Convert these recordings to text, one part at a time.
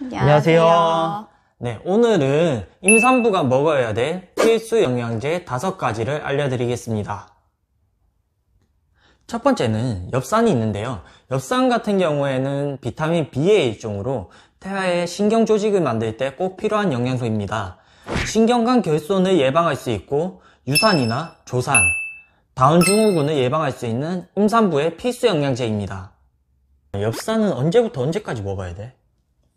안녕하세요. 안녕하세요. 네, 오늘은 임산부가 먹어야 될 필수 영양제 5가지를 알려드리겠습니다. 첫 번째는 엽산이 있는데요. 엽산 같은 경우에는 비타민 B의 일종으로 태아의 신경 조직을 만들 때 꼭 필요한 영양소입니다. 신경관 결손을 예방할 수 있고 유산이나 조산, 다운 증후군을 예방할 수 있는 임산부의 필수 영양제입니다. 엽산은 언제부터 언제까지 먹어야 돼?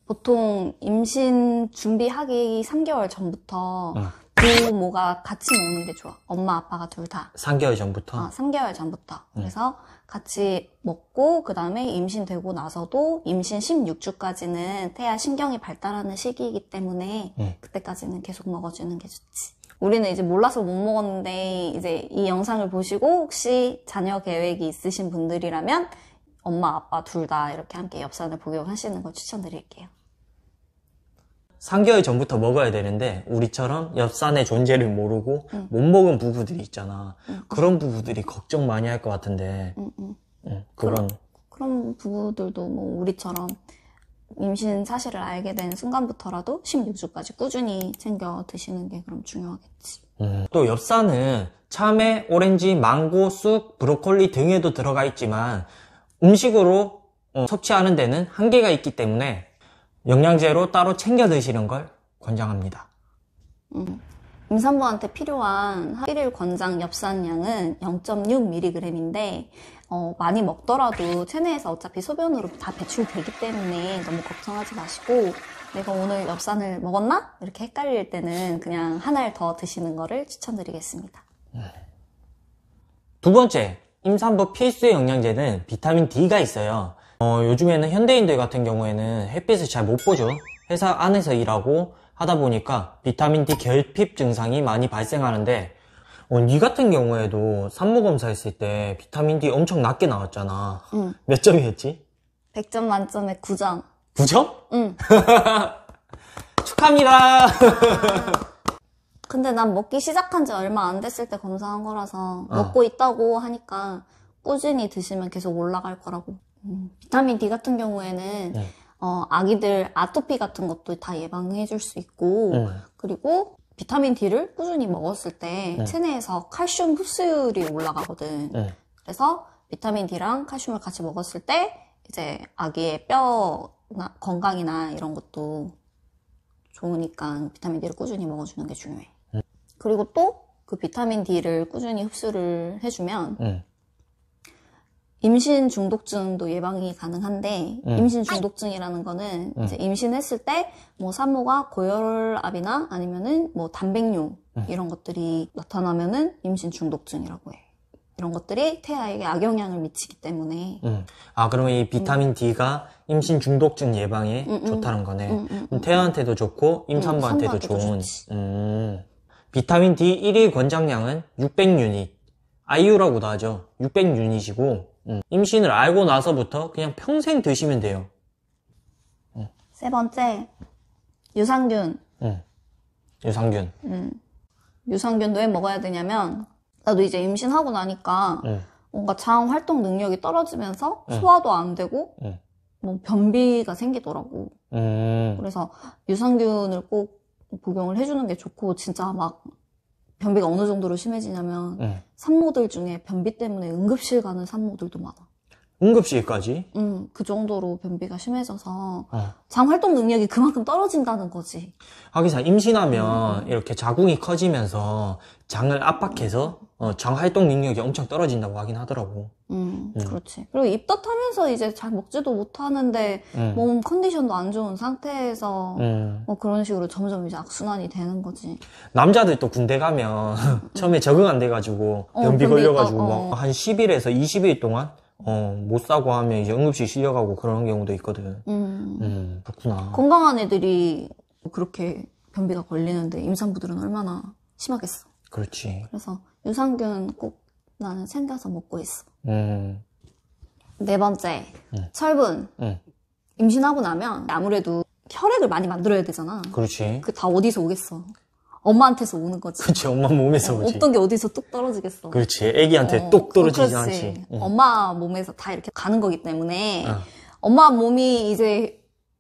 보통 임신 준비하기 3개월 전부터 아. 부모가 같이 먹는 게 좋아. 엄마, 아빠가 둘 다. 3개월 전부터? 어, 3개월 전부터. 음. 그래서 같이 먹고 그 다음에 임신되고 나서도 임신 16주까지는 태아 신경이 발달하는 시기이기 때문에 음. 그때까지는 계속 먹어주는 게 좋지. 우리는 이제 몰라서 못 먹었는데 이제 이 영상을 보시고 혹시 자녀 계획이 있으신 분들이라면 엄마, 아빠 둘 다 이렇게 함께 엽산을 복용하시는 걸 추천드릴게요. 3개월 전부터 먹어야 되는데 우리처럼 엽산의 존재를 모르고 응. 못 먹은 부부들이 있잖아. 응. 그런 부부들이 걱정 많이 할 것 같은데. 응, 그런 그런 부부들도 뭐 우리처럼 임신 사실을 알게 된 순간부터라도 16주까지 꾸준히 챙겨 드시는 게 그럼 중요하겠지. 음. 또 엽산은 참외, 오렌지, 망고, 쑥, 브로콜리 등에도 들어가 있지만 음식으로 어, 섭취하는 데는 한계가 있기 때문에 영양제로 따로 챙겨 드시는 걸 권장합니다. 음, 임산부한테 필요한 1일 권장 엽산량은 0.6mg인데 어, 많이 먹더라도 체내에서 어차피 소변으로 다 배출되기 때문에 너무 걱정하지 마시고 내가 오늘 엽산을 먹었나? 이렇게 헷갈릴 때는 그냥 하나를 더 드시는 것을 추천드리겠습니다. 두 번째, 임산부 필수의 영양제는 비타민 D가 있어요. 어, 요즘에는 현대인들 같은 경우에는 햇빛을 잘 못 보죠. 회사 안에서 일하고 하다 보니까 비타민 D 결핍 증상이 많이 발생하는데 어, 니 같은 경우에도 산모 검사했을 때 비타민 D 엄청 낮게 나왔잖아. 응. 몇 점이었지? 100점 만점에 9점. 9점? 응. 축하합니다. 근데 난 먹기 시작한 지 얼마 안 됐을 때 검사한 거라서 어. 먹고 있다고 하니까 꾸준히 드시면 계속 올라갈 거라고. 비타민 D 같은 경우에는 네. 어, 아기들 아토피 같은 것도 다 예방해 줄 수 있고 네. 그리고 비타민 D를 꾸준히 먹었을 때 네. 체내에서 칼슘 흡수율이 올라가거든. 네. 그래서 비타민 D랑 칼슘을 같이 먹었을 때 이제 아기의 뼈 건강이나 이런 것도 좋으니까 비타민 D를 꾸준히 먹어주는 게 중요해. 네. 그리고 또 그 비타민 D를 꾸준히 흡수를 해주면 네. 임신 중독증도 예방이 가능한데 음. 임신 중독증이라는 거는 음. 이제 임신했을 때 뭐 산모가 고혈압이나 아니면은 뭐 단백뇨 음. 이런 것들이 나타나면은 임신 중독증이라고 해. 이런 것들이 태아에게 악영향을 미치기 때문에. 아 그러면 이 비타민 D가 임신 중독증 예방에 음, 음, 음. 좋다는 거네. 태아한테도 좋고 임산부한테도 좋은. 비타민 D 1일 권장량은 600유닛. 아이유라고도 하죠. 600유닛이고 임신을 알고 나서부터 그냥 평생 드시면 돼요. 세 번째, 유산균. 음. 유산균. 음. 유산균도 왜 먹어야 되냐면, 나도 이제 임신하고 나니까 뭔가 장 활동 능력이 떨어지면서 소화도 안 되고, 뭐 변비가 생기더라고. 음. 그래서 유산균을 꼭 복용을 해주는 게 좋고, 진짜 막 변비가 어느 정도로 심해지냐면 네. 산모들 중에 변비 때문에 응급실 가는 산모들도 많아. 응급실까지? 음, 그 정도로 변비가 심해져서 어. 장 활동 능력이 그만큼 떨어진다는 거지. 하기사 아, 임신하면 음. 이렇게 자궁이 커지면서 장을 압박해서 어, 장 활동 능력이 엄청 떨어진다고 하긴 하더라고. 음, 음. 그렇지. 그리고 입덧하면서 이제 잘 먹지도 못하는데 음. 몸 컨디션도 안 좋은 상태에서 음. 뭐 그런 식으로 점점 이제 악순환이 되는 거지. 남자들 또 군대 가면 처음에 적응 안 돼가지고 어, 변비 어, 걸려가지고 막한 어. 10일에서 20일 동안 어, 못 사고 하면 이제 응급실 실려가고 그런 경우도 있거든. 음. 음, 그렇구나. 건강한 애들이 뭐 그렇게 변비가 걸리는데 임산부들은 얼마나 심하겠어. 그렇지. 그래서 유산균 꼭 나는 챙겨서 먹고 있어. 음. 네 번째, 음. 철분. 음. 임신하고 나면 아무래도 혈액을 많이 만들어야 되잖아. 그렇지. 그 다 어디서 오겠어. 엄마한테서 오는 거지. 그렇지, 엄마 몸에서 오지. 어, 없던 게 어디서 뚝 떨어지겠어. 그렇지, 애기한테 어, 똑 어, 떨어지지 않지. 응. 엄마 몸에서 다 이렇게 가는 거기 때문에 어. 엄마 몸이 이제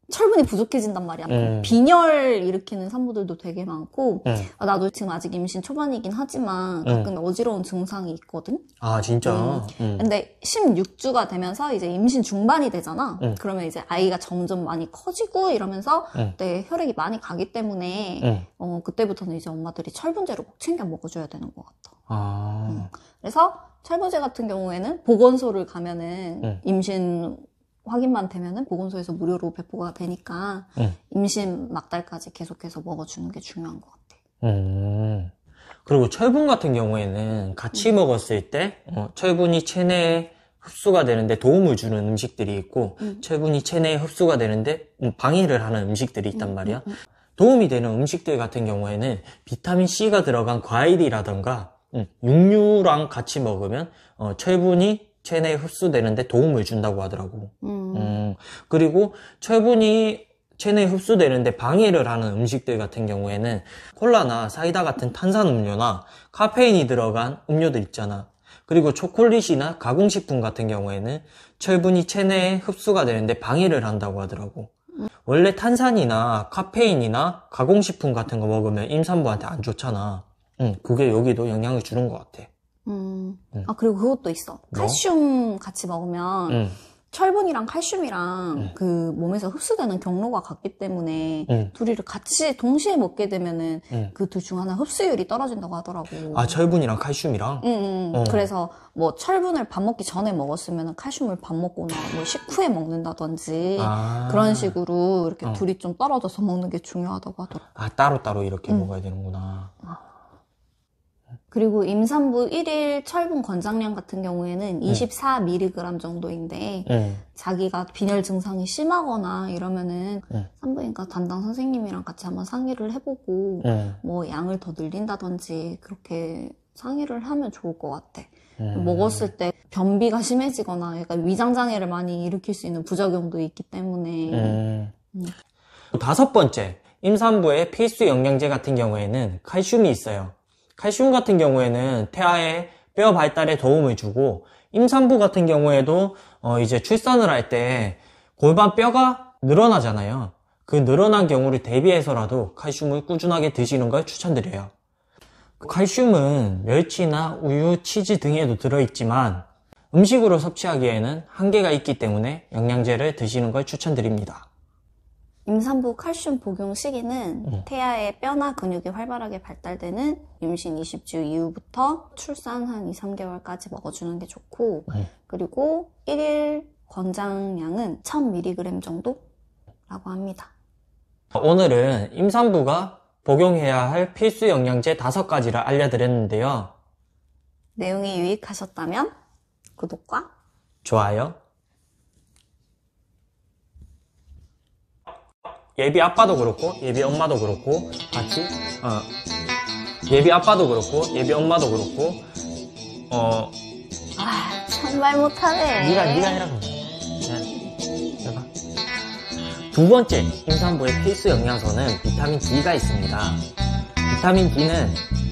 철분이 부족해진단 말이야. 그 음. 빈혈 일으키는 산모들도 되게 많고, 음. 아, 나도 지금 아직 임신 초반이긴 하지만 음. 가끔 음. 어지러운 증상이 있거든. 아 진짜. 음. 음. 근데 16주가 되면서 이제 임신 중반이 되잖아. 그러면 이제 아이가 점점 많이 커지고 이러면서 내 네, 혈액이 많이 가기 때문에 어, 그때부터는 이제 엄마들이 철분제로 꼭 챙겨 먹어줘야 되는 것 같아. 아. 그래서 철분제 같은 경우에는 보건소를 가면은 임신 확인만 되면은 보건소에서 무료로 배포가 되니까 음. 임신 막달까지 계속해서 먹어주는 게 중요한 것 같아. 음. 그리고 철분 같은 경우에는 같이 음. 먹었을 때 어, 철분이 체내에 흡수가 되는데 도움을 주는 음식들이 있고 음. 철분이 체내에 흡수가 되는데 뭐 방해를 하는 음식들이 있단 음, 말이야. 음, 도움이 되는 음식들 같은 경우에는 비타민 C가 들어간 과일이라던가 육류랑 같이 먹으면 어, 철분이 체내에 흡수되는데 도움을 준다고 하더라고. 음. 음. 그리고 철분이 체내에 흡수되는데 방해를 하는 음식들 같은 경우에는 콜라나 사이다 같은 탄산음료나 카페인이 들어간 음료들 있잖아. 그리고 초콜릿이나 가공식품 같은 경우에는 철분이 체내에 흡수가 되는데 방해를 한다고 하더라고. 원래 탄산이나 카페인이나 가공식품 같은 거 먹으면 임산부한테 안 좋잖아. 응, 음, 그게 여기도 영향을 주는 것 같아. 음. 음. 아, 그리고 그것도 있어. 뭐? 칼슘 같이 먹으면 음. 철분이랑 칼슘이랑 네. 그 몸에서 흡수되는 경로가 같기 때문에 둘이를 같이 동시에 먹게 되면은 그 둘 중 하나 흡수율이 떨어진다고 하더라고. 아, 철분이랑 칼슘이랑? 응, 어. 그래서 뭐 철분을 밥 먹기 전에 먹었으면 칼슘을 밥 먹거나 뭐 식후에 먹는다든지 아. 그런 식으로 이렇게 어. 둘이 좀 떨어져서 먹는 게 중요하다고 하더라고. 아, 따로따로 이렇게 먹어야 되는구나. 아. 그리고 임산부 1일 철분 권장량 같은 경우에는 24mg 정도인데 네. 자기가 빈혈 증상이 심하거나 이러면은 네. 산부인과 담당 선생님이랑 같이 한번 상의를 해보고 네. 뭐 양을 더 늘린다든지 그렇게 상의를 하면 좋을 것 같아. 네. 먹었을 때 변비가 심해지거나 약간 그러니까 위장 장애를 많이 일으킬 수 있는 부작용도 있기 때문에. 네. 음. 다섯 번째 임산부의 필수 영양제 같은 경우에는 칼슘이 있어요. 칼슘 같은 경우에는 태아의 뼈 발달에 도움을 주고 임산부 같은 경우에도 어 이제 출산을 할 때 골반 뼈가 늘어나잖아요. 그 늘어난 경우를 대비해서라도 칼슘을 꾸준하게 드시는 걸 추천드려요. 칼슘은 멸치나 우유, 치즈 등에도 들어있지만 음식으로 섭취하기에는 한계가 있기 때문에 영양제를 드시는 걸 추천드립니다. 임산부 칼슘 복용 시기는 음. 태아의 뼈나 근육이 활발하게 발달되는 임신 20주 이후부터 출산 한 2, 3개월까지 먹어주는 게 좋고 음. 그리고 1일 권장량은 1000mg 정도라고 합니다. 오늘은 임산부가 복용해야 할 필수 영양제 5가지를 알려드렸는데요. 내용이 유익하셨다면 구독과 좋아요 예비 아빠도 그렇고 예비 엄마도 그렇고 같이 어, 예비 아빠도 그렇고 예비 엄마도 그렇고 어 아, 정말 못하네. 네가 네가 해라. 네. 내가 두 번째 임산부의 필수 영양소는 비타민 D가 있습니다. 비타민 D는